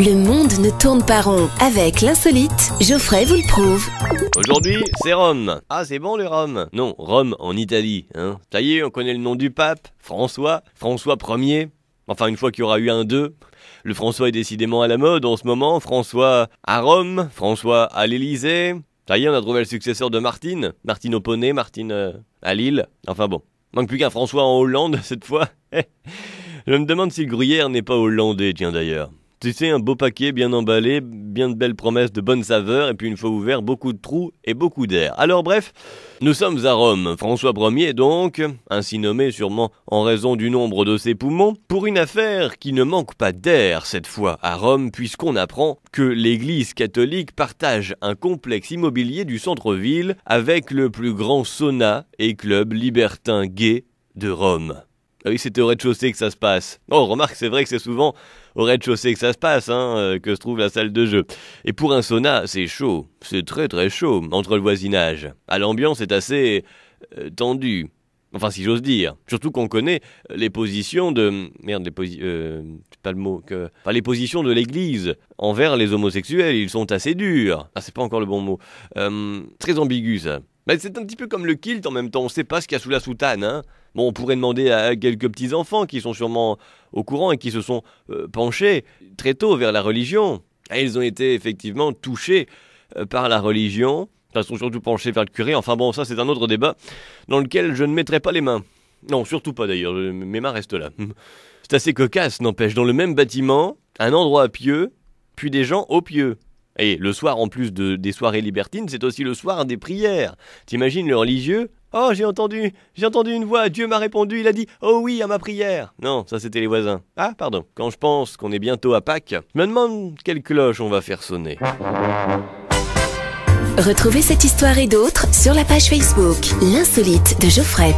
Le monde ne tourne pas rond. Avec l'insolite, Geoffrey vous le prouve. Aujourd'hui, c'est Rome. Ah, c'est bon le Rome Non, Rome en Italie. Hein. Ça on connaît le nom du pape, François, François Ier. Enfin, une fois qu'il y aura eu un 2. Le François est décidément à la mode en ce moment. François à Rome, François à l'Élysée. Ça y est, on a trouvé le successeur de Martine. Martine au Poney, Martine euh, à Lille. Enfin bon. Manque plus qu'un François en Hollande cette fois. Je me demande si le Gruyère n'est pas hollandais, tiens d'ailleurs. C'est un beau paquet bien emballé, bien de belles promesses de bonne saveur, et puis une fois ouvert, beaucoup de trous et beaucoup d'air. Alors bref, nous sommes à Rome. François Ier donc, ainsi nommé sûrement en raison du nombre de ses poumons, pour une affaire qui ne manque pas d'air cette fois à Rome, puisqu'on apprend que l'Église catholique partage un complexe immobilier du centre-ville avec le plus grand sauna et club libertin gay de Rome. Ah oui, c'était au rez-de-chaussée que ça se passe. Oh, remarque, c'est vrai que c'est souvent au rez-de-chaussée que ça se passe, hein, euh, que se trouve la salle de jeu. Et pour un sauna, c'est chaud, c'est très très chaud, entre le voisinage. À ah, l'ambiance est assez euh, tendue. Enfin, si j'ose dire. Surtout qu'on connaît les positions de. Merde, les positions. Euh, pas le mot. Que... Enfin, les positions de l'Église envers les homosexuels. Ils sont assez durs. Ah, c'est pas encore le bon mot. très ambigu, ça. Mais bah, c'est un petit peu comme le kilt en même temps, on ne sait pas ce qu'il y a sous la soutane. Hein. Bon, on pourrait demander à quelques petits-enfants qui sont sûrement au courant et qui se sont euh, penchés très tôt vers la religion. Ah, ils ont été effectivement touchés euh, par la religion. Ils sont surtout penchés vers le curé. Enfin bon, ça c'est un autre débat dans lequel je ne mettrai pas les mains. Non, surtout pas d'ailleurs, mes mains restent là. C'est assez cocasse, n'empêche, dans le même bâtiment, un endroit pieux, puis des gens au pieux. Et le soir, en plus des soirées libertines, c'est aussi le soir des prières. T'imagines le religieux Oh, j'ai entendu, j'ai entendu une voix, Dieu m'a répondu, il a dit Oh oui à ma prière. Non, ça c'était les voisins. Ah, pardon. Quand je pense qu'on est bientôt à Pâques, je me demande quelle cloche on va faire sonner. Retrouvez cette histoire et d'autres sur la page Facebook L'insolite de Geoffrey.